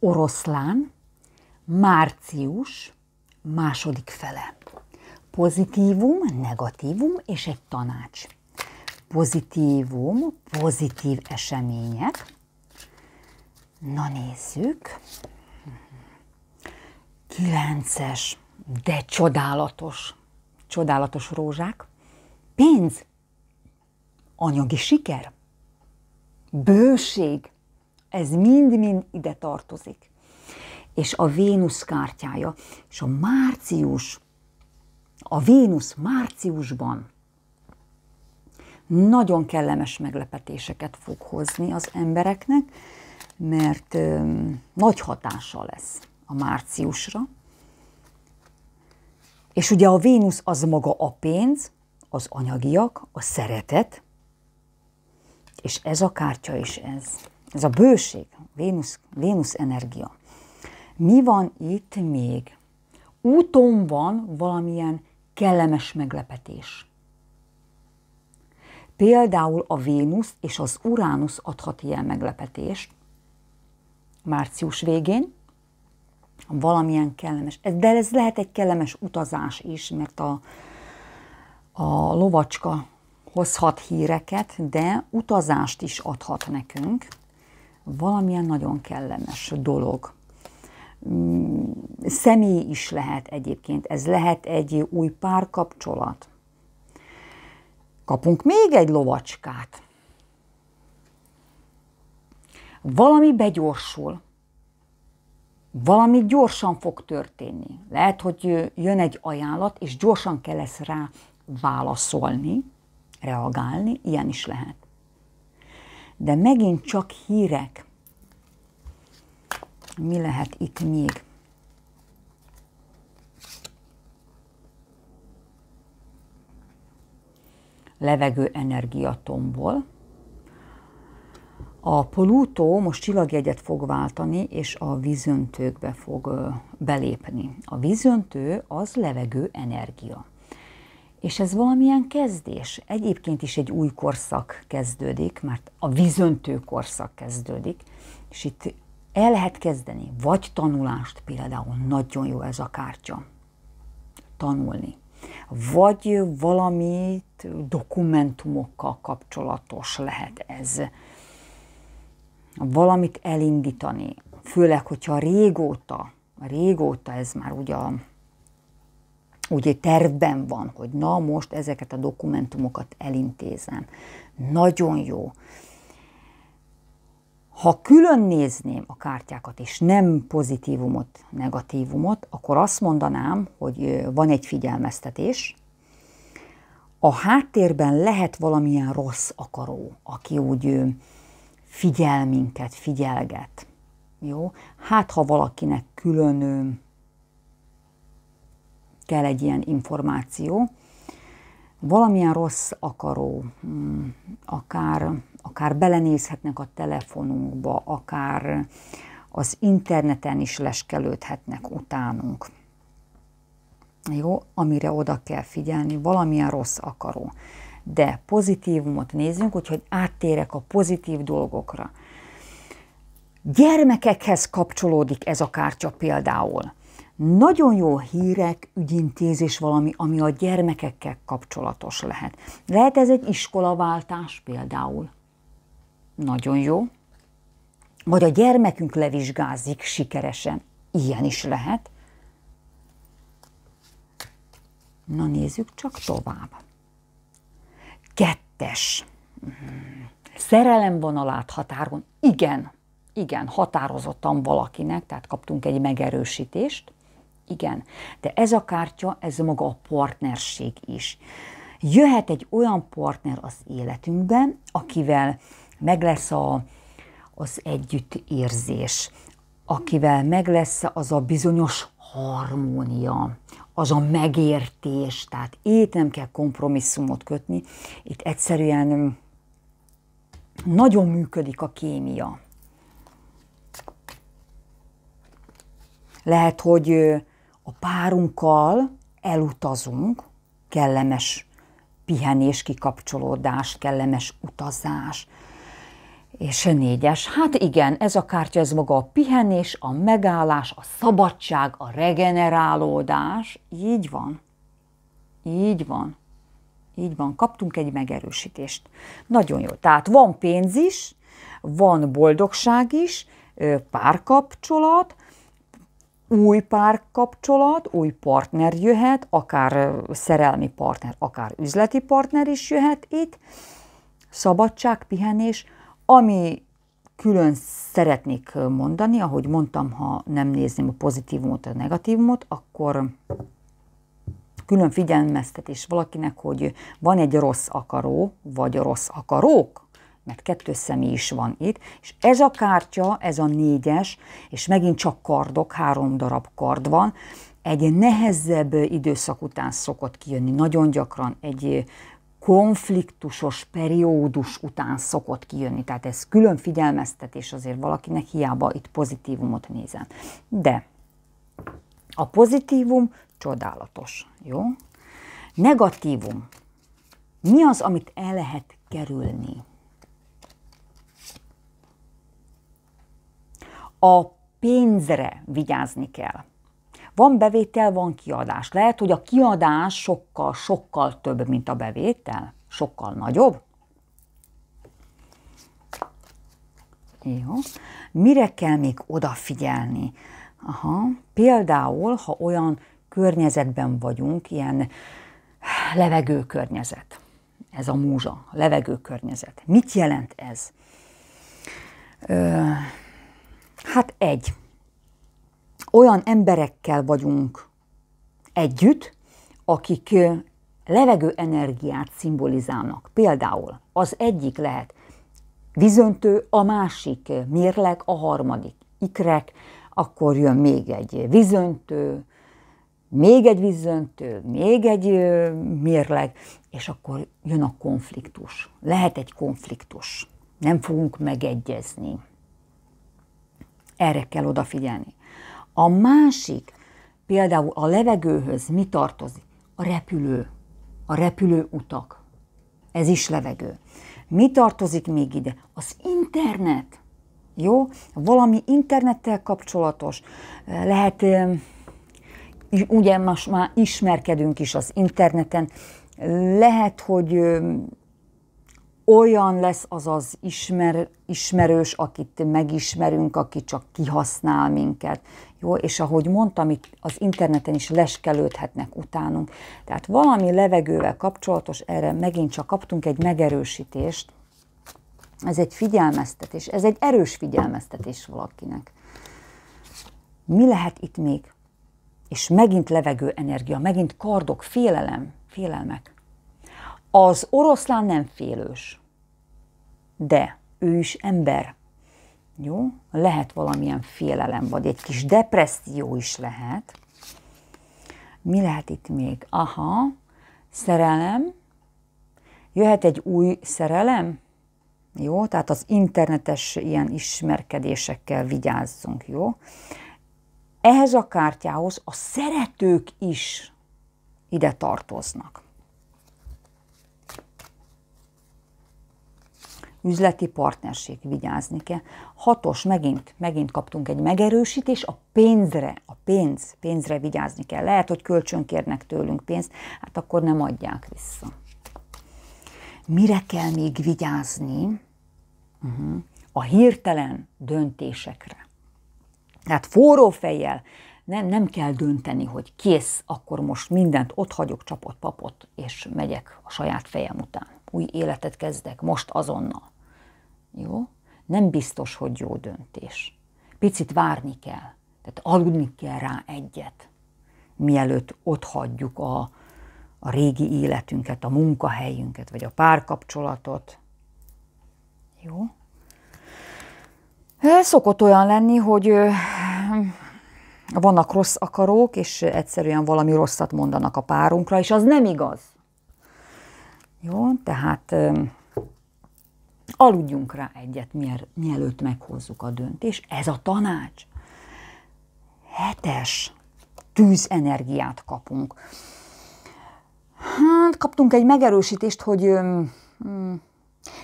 oroszlán, március, második fele. Pozitívum, negatívum és egy tanács. Pozitívum, pozitív események. Na nézzük. Kilences, de csodálatos. Csodálatos rózsák. Pénz, anyagi siker, bőség, ez mind-mind ide tartozik. És a Vénusz kártyája, és a március, a Vénusz márciusban nagyon kellemes meglepetéseket fog hozni az embereknek, mert ö, nagy hatása lesz a márciusra. És ugye a Vénusz az maga a pénz, az anyagiak, a szeretet, és ez a kártya is ez. Ez a bőség, Vénusz, Vénusz energia. Mi van itt még? Úton van valamilyen kellemes meglepetés. Például a Vénusz és az Uránusz adhat ilyen meglepetést március végén, valamilyen kellemes, de ez lehet egy kellemes utazás is, mert a, a lovacska hozhat híreket, de utazást is adhat nekünk valamilyen nagyon kellemes dolog. Mm, személy is lehet egyébként, ez lehet egy új párkapcsolat. Kapunk még egy lovacskát. Valami begyorsul. Valami gyorsan fog történni. Lehet, hogy jön egy ajánlat, és gyorsan kell ezt rá válaszolni, reagálni, ilyen is lehet de megint csak hírek. Mi lehet itt még? levegő energiatomból. A Plutó most csillagjegyet fog váltani, és a vízöntőkbe fog belépni. A vízöntő az levegő energia. És ez valamilyen kezdés. Egyébként is egy új korszak kezdődik, mert a vizöntő korszak kezdődik, és itt el lehet kezdeni, vagy tanulást például, nagyon jó ez a kártya, tanulni, vagy valamit dokumentumokkal kapcsolatos lehet ez, valamit elindítani, főleg, hogyha régóta, régóta ez már ugye a úgy tervben van, hogy na most ezeket a dokumentumokat elintézem. Nagyon jó. Ha külön nézném a kártyákat, és nem pozitívumot, negatívumot, akkor azt mondanám, hogy van egy figyelmeztetés. A háttérben lehet valamilyen rossz akaró, aki úgy figyel minket, figyelget. Jó? Hát, ha valakinek külön kell egy ilyen információ, valamilyen rossz akaró, mm, akár, akár belenézhetnek a telefonunkba, akár az interneten is leskelődhetnek utánunk. Jó, amire oda kell figyelni, valamilyen rossz akaró. De pozitívumot nézzünk, úgyhogy áttérek a pozitív dolgokra. Gyermekekhez kapcsolódik ez a kártya például nagyon jó hírek, ügyintézés valami, ami a gyermekekkel kapcsolatos lehet. Lehet ez egy iskolaváltás például. Nagyon jó. Vagy a gyermekünk levizsgázik sikeresen. Ilyen is lehet. Na nézzük csak tovább. Kettes. Szerelem a határon. Igen, igen, határozottan valakinek, tehát kaptunk egy megerősítést. Igen, de ez a kártya, ez maga a partnerség is. Jöhet egy olyan partner az életünkben, akivel meg lesz a, az együttérzés, akivel meg lesz az a bizonyos harmónia, az a megértés, tehát itt nem kell kompromisszumot kötni, itt egyszerűen nagyon működik a kémia. Lehet, hogy a párunkkal elutazunk, kellemes pihenés, kikapcsolódás, kellemes utazás, és a négyes, hát igen, ez a kártya, ez maga a pihenés, a megállás, a szabadság, a regenerálódás. Így van. Így van. Így van, kaptunk egy megerősítést. Nagyon jó. Tehát van pénz is, van boldogság is, párkapcsolat, új párkapcsolat, új partner jöhet, akár szerelmi partner, akár üzleti partner is jöhet itt. Szabadság, pihenés, ami külön szeretnék mondani, ahogy mondtam, ha nem nézném a pozitívumot, a negatívumot, akkor külön figyelmeztetés valakinek, hogy van egy rossz akaró, vagy rossz akarók, mert kettő személy is van itt, és ez a kártya, ez a négyes, és megint csak kardok, három darab kard van, egy nehezebb időszak után szokott kijönni, nagyon gyakran egy konfliktusos periódus után szokott kijönni. Tehát ez külön figyelmeztetés azért valakinek, hiába itt pozitívumot nézem. De a pozitívum csodálatos, jó? Negatívum. Mi az, amit el lehet kerülni? a pénzre vigyázni kell. Van bevétel, van kiadás. Lehet, hogy a kiadás sokkal, sokkal több, mint a bevétel, sokkal nagyobb. Jó. Mire kell még odafigyelni? Aha. Például, ha olyan környezetben vagyunk, ilyen levegőkörnyezet. Ez a múzsa, levegőkörnyezet. Mit jelent ez? Ö, Hát egy. Olyan emberekkel vagyunk együtt, akik levegő energiát szimbolizálnak. Például az egyik lehet vízöntő, a másik mérleg, a harmadik ikrek, akkor jön még egy vízöntő, még egy vízöntő, még egy mérleg, és akkor jön a konfliktus. Lehet egy konfliktus. Nem fogunk megegyezni. Erre kell odafigyelni. A másik, például a levegőhöz mi tartozik? A repülő, a repülő utak. Ez is levegő. Mi tartozik még ide? Az internet. Jó? Valami internettel kapcsolatos. Lehet, ugye most már ismerkedünk is az interneten, lehet, hogy olyan lesz az az ismer, ismerős, akit megismerünk, aki csak kihasznál minket. Jó, és ahogy mondtam, itt az interneten is leskelődhetnek utánunk. Tehát valami levegővel kapcsolatos, erre megint csak kaptunk egy megerősítést. Ez egy figyelmeztetés, ez egy erős figyelmeztetés valakinek. Mi lehet itt még? És megint levegő energia, megint kardok, félelem, félelmek. Az oroszlán nem félős, de ő is ember. Jó? Lehet valamilyen félelem, vagy egy kis depresszió is lehet. Mi lehet itt még? Aha, szerelem. Jöhet egy új szerelem? Jó, tehát az internetes ilyen ismerkedésekkel vigyázzunk, jó? Ehhez a kártyához a szeretők is ide tartoznak. üzleti partnerség, vigyázni kell. Hatos, megint, megint kaptunk egy megerősítés, a pénzre, a pénz, pénzre vigyázni kell. Lehet, hogy kölcsönkérnek tőlünk pénzt, hát akkor nem adják vissza. Mire kell még vigyázni? Uh-huh. A hirtelen döntésekre. Tehát forró fejjel nem, nem kell dönteni, hogy kész, akkor most mindent ott hagyok csapott papot, és megyek a saját fejem után. Új életet kezdek, most azonnal. Jó? Nem biztos, hogy jó döntés. Picit várni kell. Tehát aludni kell rá egyet. Mielőtt ott hagyjuk a, a régi életünket, a munkahelyünket, vagy a párkapcsolatot. Jó? Szokott olyan lenni, hogy vannak rossz akarók, és egyszerűen valami rosszat mondanak a párunkra, és az nem igaz. Jó, tehát Aludjunk rá egyet, mielőtt meghozzuk a döntést. Ez a tanács. Hetes tűzenergiát kapunk. Hát, kaptunk egy megerősítést, hogy hmm,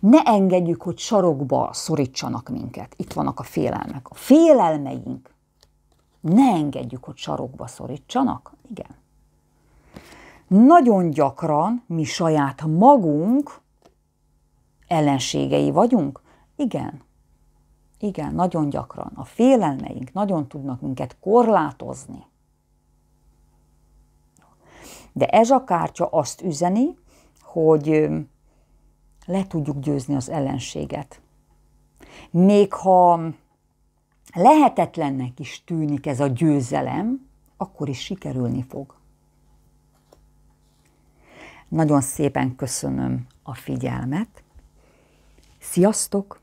ne engedjük, hogy sarokba szorítsanak minket. Itt vannak a félelmek. A félelmeink. Ne engedjük, hogy sarokba szorítsanak. Igen. Nagyon gyakran mi saját magunk ellenségei vagyunk? Igen. Igen, nagyon gyakran. A félelmeink nagyon tudnak minket korlátozni. De ez a kártya azt üzeni, hogy le tudjuk győzni az ellenséget. Még ha lehetetlennek is tűnik ez a győzelem, akkor is sikerülni fog. Nagyon szépen köszönöm a figyelmet. Sziasztok!